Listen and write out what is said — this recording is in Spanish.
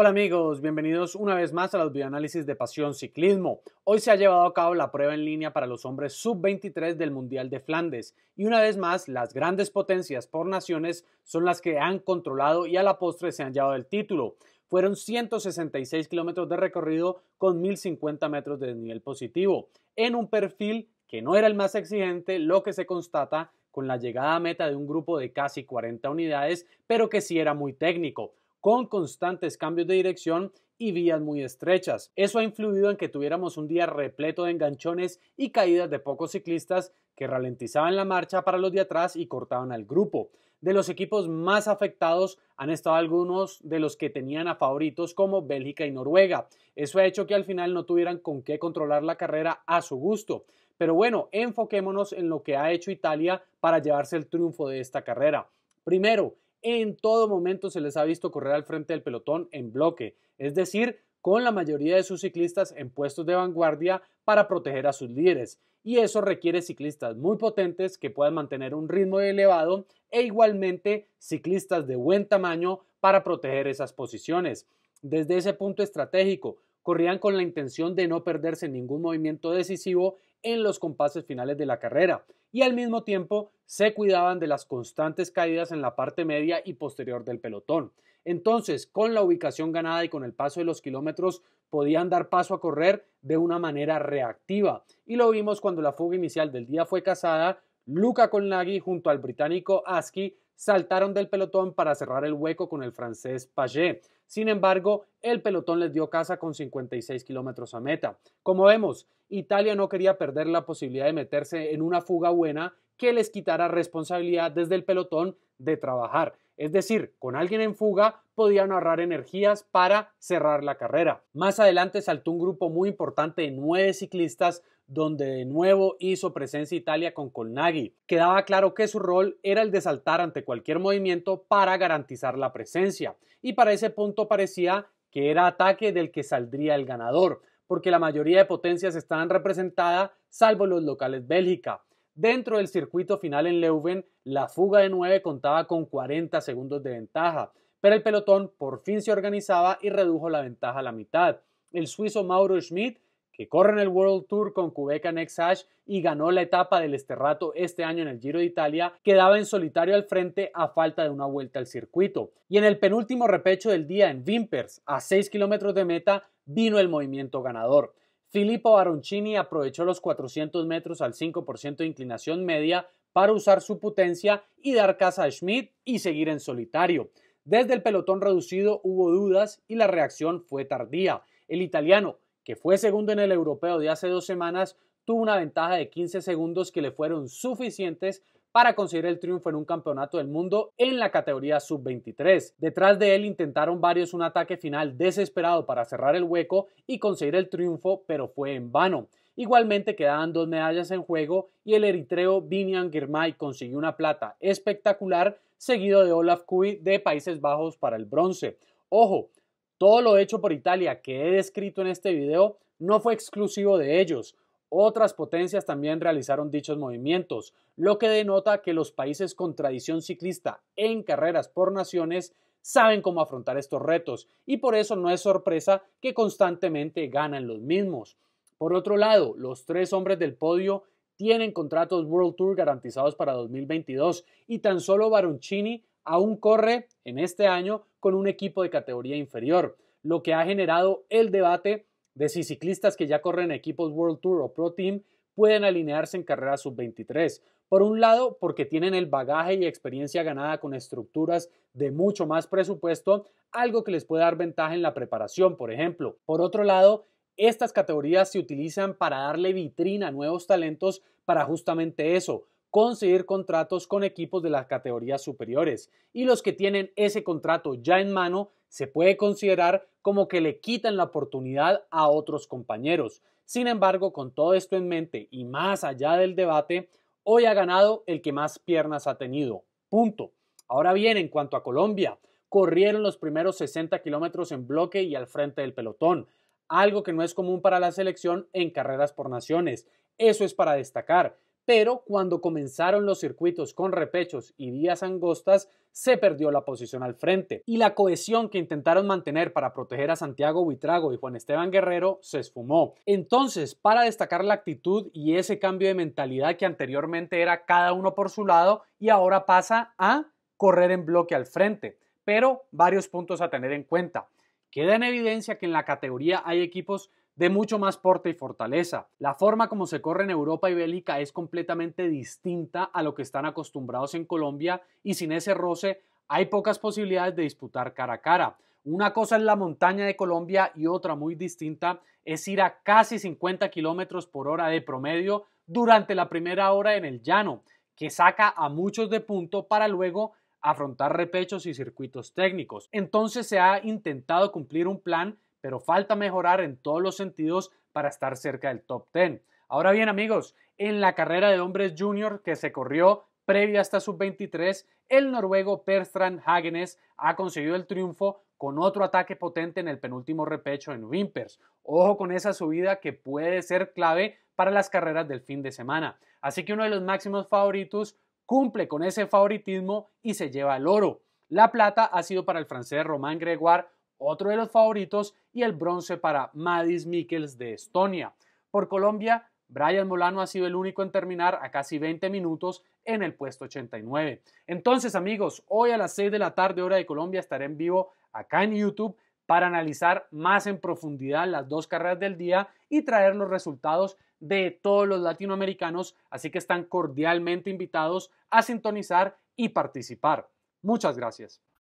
Hola amigos, bienvenidos una vez más a los videoanálisis de Pasión Ciclismo. Hoy se ha llevado a cabo la prueba en línea para los hombres sub-23 del Mundial de Flandes y una vez más las grandes potencias por naciones son las que han controlado y a la postre se han llevado el título. Fueron 166 kilómetros de recorrido con 1050 metros de nivel positivo, en un perfil que no era el más exigente, lo que se constata con la llegada a meta de un grupo de casi 40 unidades, pero que sí era muy técnico con constantes cambios de dirección y vías muy estrechas. Eso ha influido en que tuviéramos un día repleto de enganchones y caídas de pocos ciclistas que ralentizaban la marcha para los de atrás y cortaban al grupo. De los equipos más afectados han estado algunos de los que tenían a favoritos como Bélgica y Noruega. Eso ha hecho que al final no tuvieran con qué controlar la carrera a su gusto. Pero bueno, enfoquémonos en lo que ha hecho Italia para llevarse el triunfo de esta carrera. Primero, en todo momento se les ha visto correr al frente del pelotón en bloque, es decir, con la mayoría de sus ciclistas en puestos de vanguardia para proteger a sus líderes. Y eso requiere ciclistas muy potentes que puedan mantener un ritmo elevado e igualmente ciclistas de buen tamaño para proteger esas posiciones. Desde ese punto estratégico, corrían con la intención de no perderse ningún movimiento decisivo en los compases finales de la carrera y al mismo tiempo se cuidaban de las constantes caídas en la parte media y posterior del pelotón. Entonces, con la ubicación ganada y con el paso de los kilómetros, podían dar paso a correr de una manera reactiva. Y lo vimos cuando la fuga inicial del día fue cazada. Luca Colnaghi junto al británico Aski saltaron del pelotón para cerrar el hueco con el francés Paget. Sin embargo, el pelotón les dio casa con 56 kilómetros a meta. Como vemos, Italia no quería perder la posibilidad de meterse en una fuga buena que les quitara responsabilidad desde el pelotón de trabajar. Es decir, con alguien en fuga podían ahorrar energías para cerrar la carrera. Más adelante saltó un grupo muy importante de nueve ciclistas donde de nuevo hizo presencia Italia con Colnaghi. Quedaba claro que su rol era el de saltar ante cualquier movimiento para garantizar la presencia, y para ese punto parecía que era ataque del que saldría el ganador, porque la mayoría de potencias estaban representadas, salvo los locales Bélgica. Dentro del circuito final en Leuven, la fuga de 9 contaba con 40 segundos de ventaja, pero el pelotón por fin se organizaba y redujo la ventaja a la mitad. El suizo Mauro Schmidt que corre en el World Tour con Cubeca Nexash y ganó la etapa del Esterrato este año en el Giro de Italia, quedaba en solitario al frente a falta de una vuelta al circuito. Y en el penúltimo repecho del día en Vimpers, a 6 kilómetros de meta, vino el movimiento ganador. Filippo Baroncini aprovechó los 400 metros al 5% de inclinación media para usar su potencia y dar caza a Schmidt y seguir en solitario. Desde el pelotón reducido hubo dudas y la reacción fue tardía. El italiano que fue segundo en el europeo de hace dos semanas, tuvo una ventaja de 15 segundos que le fueron suficientes para conseguir el triunfo en un campeonato del mundo en la categoría sub-23. Detrás de él intentaron varios un ataque final desesperado para cerrar el hueco y conseguir el triunfo, pero fue en vano. Igualmente quedaban dos medallas en juego y el eritreo Binian Girmay consiguió una plata espectacular, seguido de Olaf Kui de Países Bajos para el bronce. Ojo, todo lo hecho por Italia que he descrito en este video no fue exclusivo de ellos. Otras potencias también realizaron dichos movimientos, lo que denota que los países con tradición ciclista en carreras por naciones saben cómo afrontar estos retos y por eso no es sorpresa que constantemente ganan los mismos. Por otro lado, los tres hombres del podio tienen contratos World Tour garantizados para 2022 y tan solo Baroncini aún corre en este año con un equipo de categoría inferior, lo que ha generado el debate de si ciclistas que ya corren equipos World Tour o Pro Team pueden alinearse en carreras sub-23. Por un lado, porque tienen el bagaje y experiencia ganada con estructuras de mucho más presupuesto, algo que les puede dar ventaja en la preparación, por ejemplo. Por otro lado, estas categorías se utilizan para darle vitrina a nuevos talentos para justamente eso, conseguir contratos con equipos de las categorías superiores y los que tienen ese contrato ya en mano se puede considerar como que le quitan la oportunidad a otros compañeros. Sin embargo, con todo esto en mente y más allá del debate, hoy ha ganado el que más piernas ha tenido. Punto. Ahora bien, en cuanto a Colombia, corrieron los primeros 60 kilómetros en bloque y al frente del pelotón, algo que no es común para la selección en carreras por naciones. Eso es para destacar pero cuando comenzaron los circuitos con repechos y vías angostas, se perdió la posición al frente y la cohesión que intentaron mantener para proteger a Santiago Buitrago y Juan Esteban Guerrero se esfumó. Entonces, para destacar la actitud y ese cambio de mentalidad que anteriormente era cada uno por su lado y ahora pasa a correr en bloque al frente, pero varios puntos a tener en cuenta. Queda en evidencia que en la categoría hay equipos de mucho más porte y fortaleza. La forma como se corre en Europa y Bélgica es completamente distinta a lo que están acostumbrados en Colombia y sin ese roce hay pocas posibilidades de disputar cara a cara. Una cosa es la montaña de Colombia y otra muy distinta es ir a casi 50 kilómetros por hora de promedio durante la primera hora en el llano, que saca a muchos de punto para luego afrontar repechos y circuitos técnicos. Entonces se ha intentado cumplir un plan pero falta mejorar en todos los sentidos para estar cerca del top 10. Ahora bien amigos, en la carrera de hombres junior que se corrió previa hasta sub-23, el noruego Perstrand Hagenes ha conseguido el triunfo con otro ataque potente en el penúltimo repecho en Wimpers. Ojo con esa subida que puede ser clave para las carreras del fin de semana. Así que uno de los máximos favoritos cumple con ese favoritismo y se lleva el oro. La plata ha sido para el francés Romain Gregoire otro de los favoritos, y el bronce para Madis Mikkels de Estonia. Por Colombia, Brian Molano ha sido el único en terminar a casi 20 minutos en el puesto 89. Entonces, amigos, hoy a las 6 de la tarde, hora de Colombia, estaré en vivo acá en YouTube para analizar más en profundidad las dos carreras del día y traer los resultados de todos los latinoamericanos, así que están cordialmente invitados a sintonizar y participar. Muchas gracias.